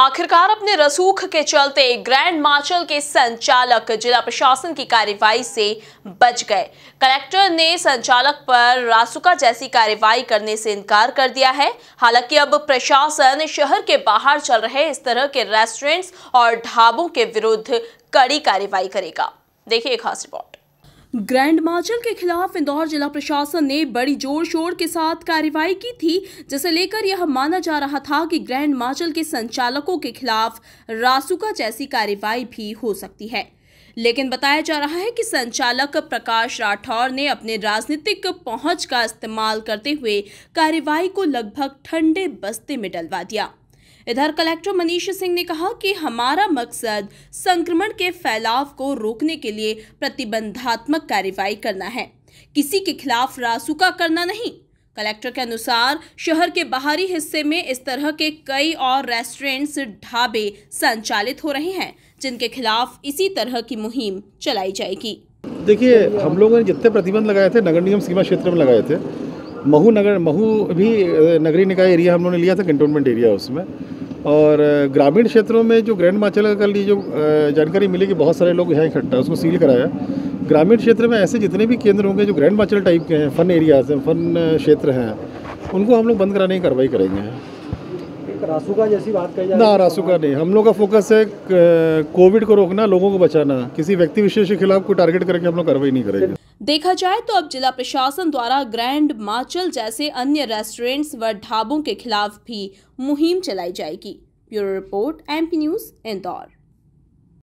आखिरकार अपने रसूख के चलते ग्रैंड मार्शल के संचालक जिला प्रशासन की कार्यवाही से बच गए कलेक्टर ने संचालक पर रासुका जैसी कार्यवाही करने से इनकार कर दिया है हालांकि अब प्रशासन शहर के बाहर चल रहे इस तरह के रेस्टोरेंट्स और ढाबों के विरुद्ध कड़ी कार्रवाई करेगा देखिए खास रिपोर्ट ग्रैंड मार्चल के खिलाफ इंदौर जिला प्रशासन ने बड़ी जोर शोर के साथ कार्रवाई की थी जिसे लेकर यह माना जा रहा था कि ग्रैंड मार्चल के संचालकों के खिलाफ रासुका जैसी कार्रवाई भी हो सकती है लेकिन बताया जा रहा है कि संचालक प्रकाश राठौर ने अपने राजनीतिक पहुंच का इस्तेमाल करते हुए कार्रवाई को लगभग ठंडे बस्ते में डलवा दिया इधर कलेक्टर मनीष सिंह ने कहा कि हमारा मकसद संक्रमण के फैलाव को रोकने के लिए प्रतिबंधात्मक कार्रवाई करना है किसी के खिलाफ रासुका करना नहीं कलेक्टर के अनुसार शहर के बाहरी हिस्से में इस तरह के कई और रेस्टोरेंट्स ढाबे संचालित हो रहे हैं जिनके खिलाफ इसी तरह की मुहिम चलाई जाएगी देखिए हम लोगों ने जितने प्रतिबंध लगाए थे नगर निगम सीमा क्षेत्र में लगाए थे महू नगर महू भी नगरी निकाय एरिया हम लोगों ने लिया था कंटोनमेंट एरिया उसमें और ग्रामीण क्षेत्रों में जो ग्रैंड का कल ये जो जानकारी मिली कि बहुत सारे लोग यहाँ इकट्ठा उसको सील कराया ग्रामीण क्षेत्र में ऐसे जितने भी केंद्र होंगे जो ग्रैंड मार्शल टाइप के हैं फन एरियाज हैं फन क्षेत्र हैं उनको हम लोग बंद कराने की कार्रवाई करेंगे रासुका जैसी बात कही ना रासुका नहीं हम लोग का फोकस है कोविड को रोकना लोगों को बचाना किसी व्यक्ति विशेष के खिलाफ कोई टारगेट करके हम लोग कार्रवाई नहीं करेंगे देखा जाए तो अब जिला प्रशासन द्वारा ग्रैंड माचल जैसे अन्य रेस्टोरेंट्स व ढाबों के खिलाफ भी मुहिम चलाई जाएगी bureau report MP news Indore